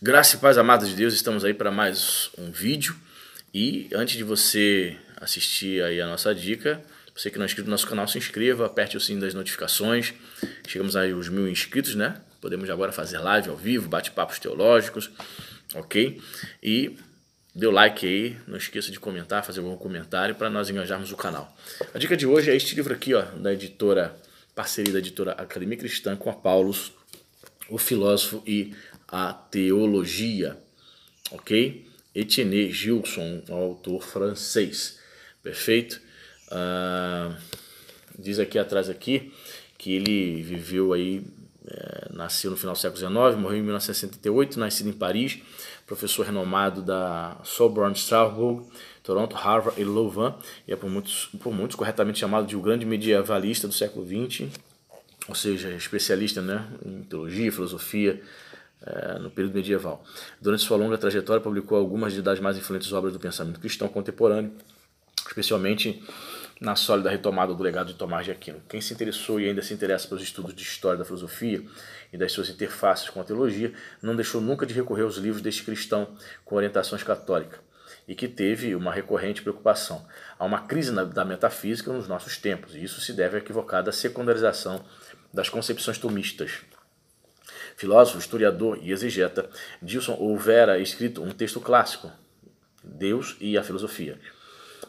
Graça e paz, amados de Deus, estamos aí para mais um vídeo. E antes de você assistir aí a nossa dica, você que não é inscrito no nosso canal, se inscreva, aperte o sininho das notificações. Chegamos aí aos mil inscritos, né? Podemos agora fazer live ao vivo, bate-papos teológicos, ok? E dê o like aí, não esqueça de comentar, fazer algum comentário para nós engajarmos o canal. A dica de hoje é este livro aqui, ó, da editora, parceria da editora Academia Cristã com a Paulus, o filósofo e a teologia, ok? Etienne Gilson, um autor francês, perfeito? Ah, diz aqui atrás aqui que ele viveu aí, é, nasceu no final do século XIX, morreu em 1968, nascido em Paris, professor renomado da Sorbonne, Strasbourg, Toronto, Harvard e Louvain, e é por muitos, por muitos corretamente chamado de o grande medievalista do século XX, ou seja, especialista né, em teologia, filosofia, é, no período medieval. Durante sua longa trajetória, publicou algumas das mais influentes obras do pensamento cristão contemporâneo, especialmente na sólida retomada do legado de Tomás de Aquino. Quem se interessou e ainda se interessa pelos estudos de história da filosofia e das suas interfaces com a teologia, não deixou nunca de recorrer aos livros deste cristão com orientações católicas e que teve uma recorrente preocupação. Há uma crise na, da metafísica nos nossos tempos, e isso se deve à equivocada secundarização das concepções tomistas filósofo, historiador e exegeta, Gilson houvera é escrito um texto clássico, Deus e a Filosofia,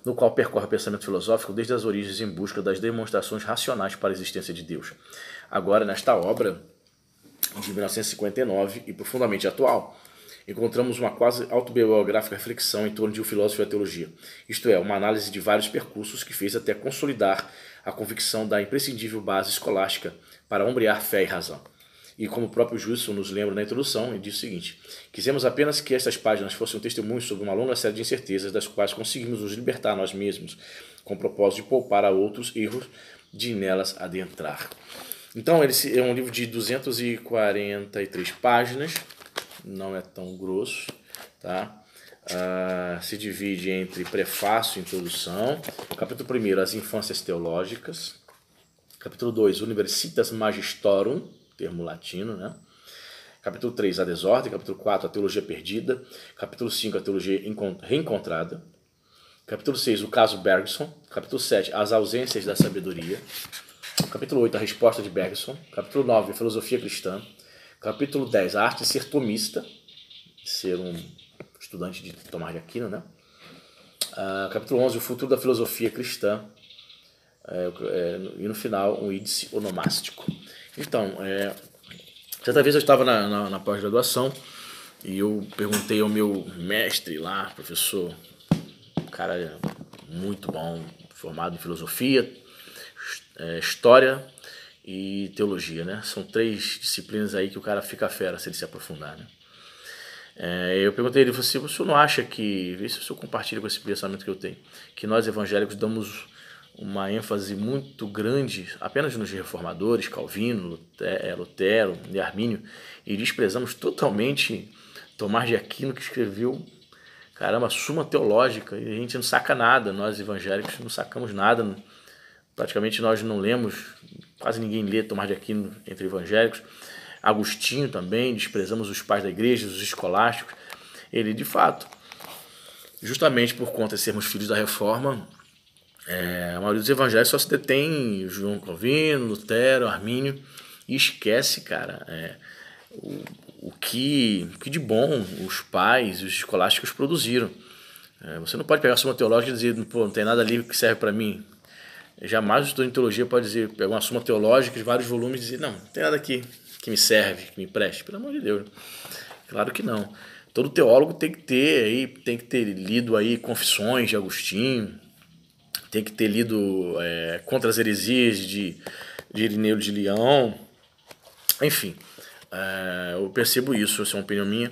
no qual percorre o pensamento filosófico desde as origens em busca das demonstrações racionais para a existência de Deus. Agora, nesta obra, de 1959 e profundamente atual, encontramos uma quase autobiográfica reflexão em torno de o um filósofo e a teologia, isto é, uma análise de vários percursos que fez até consolidar a convicção da imprescindível base escolástica para ombrear fé e razão. E como o próprio Judson nos lembra na introdução, ele diz o seguinte: Quisemos apenas que estas páginas fossem um testemunho sobre uma longa série de incertezas das quais conseguimos nos libertar nós mesmos, com o propósito de poupar a outros erros de nelas adentrar. Então, ele é um livro de 243 páginas, não é tão grosso, tá? Ah, se divide entre prefácio e introdução. Capítulo 1, as infâncias teológicas. Capítulo 2, Universitas magistorum termo latino, né? Capítulo 3, a desordem. Capítulo 4, a teologia perdida. Capítulo 5, a teologia reencontrada. Capítulo 6, o caso Bergson. Capítulo 7, as ausências da sabedoria. Capítulo 8, a resposta de Bergson. Capítulo 9, a filosofia cristã. Capítulo 10, a arte de ser tomista. Ser um estudante de Tomás de Aquino, né? Uh, capítulo 11, o futuro da filosofia cristã. É, é, e no final um índice onomástico. Então, é, certa vez eu estava na, na, na pós-graduação e eu perguntei ao meu mestre lá, professor, um cara muito bom, formado em filosofia, história e teologia, né? São três disciplinas aí que o cara fica fera se ele se aprofundar, né? É, eu perguntei ele, você, assim, você não acha que, vê se o senhor compartilha com esse pensamento que eu tenho, que nós evangélicos damos uma ênfase muito grande apenas nos reformadores, Calvino, eh, Lutero e Armínio, e desprezamos totalmente Tomás de Aquino, que escreveu, caramba, suma teológica, e a gente não saca nada, nós evangélicos não sacamos nada, praticamente nós não lemos, quase ninguém lê Tomás de Aquino entre evangélicos, Agostinho também, desprezamos os pais da igreja, os escolásticos, ele de fato, justamente por conta de sermos filhos da reforma, é, a maioria dos evangelhos só se detém João Calvino, Lutero, Armínio e esquece, cara, é, o, o, que, o que de bom os pais, os escolásticos produziram. É, você não pode pegar a suma teológica e dizer, pô, não tem nada ali que serve para mim. Jamais o estudante de teologia pode dizer, pegar uma suma teológica de vários volumes e dizer, não, não tem nada aqui que me serve, que me preste. Pelo amor de Deus. Claro que não. Todo teólogo tem que ter aí, tem que ter lido aí confissões de Agostinho, tem que ter lido é, Contra as Heresias de, de Irineu de Leão. Enfim, é, eu percebo isso, essa é uma opinião minha,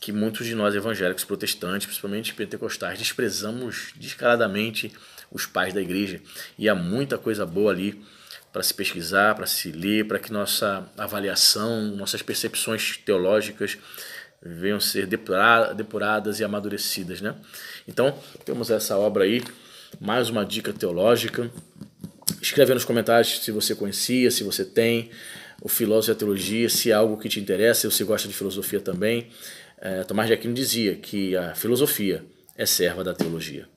que muitos de nós evangélicos protestantes, principalmente pentecostais, desprezamos descaradamente os pais da igreja. E há muita coisa boa ali para se pesquisar, para se ler, para que nossa avaliação, nossas percepções teológicas venham ser depuradas e amadurecidas, né? Então, temos essa obra aí mais uma dica teológica. Escreve nos comentários se você conhecia, se você tem o filósofo e a teologia, se é algo que te interessa, se você gosta de filosofia também. É, Tomás de Aquino dizia que a filosofia é serva da teologia.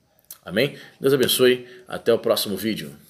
Amém? Deus abençoe. Até o próximo vídeo.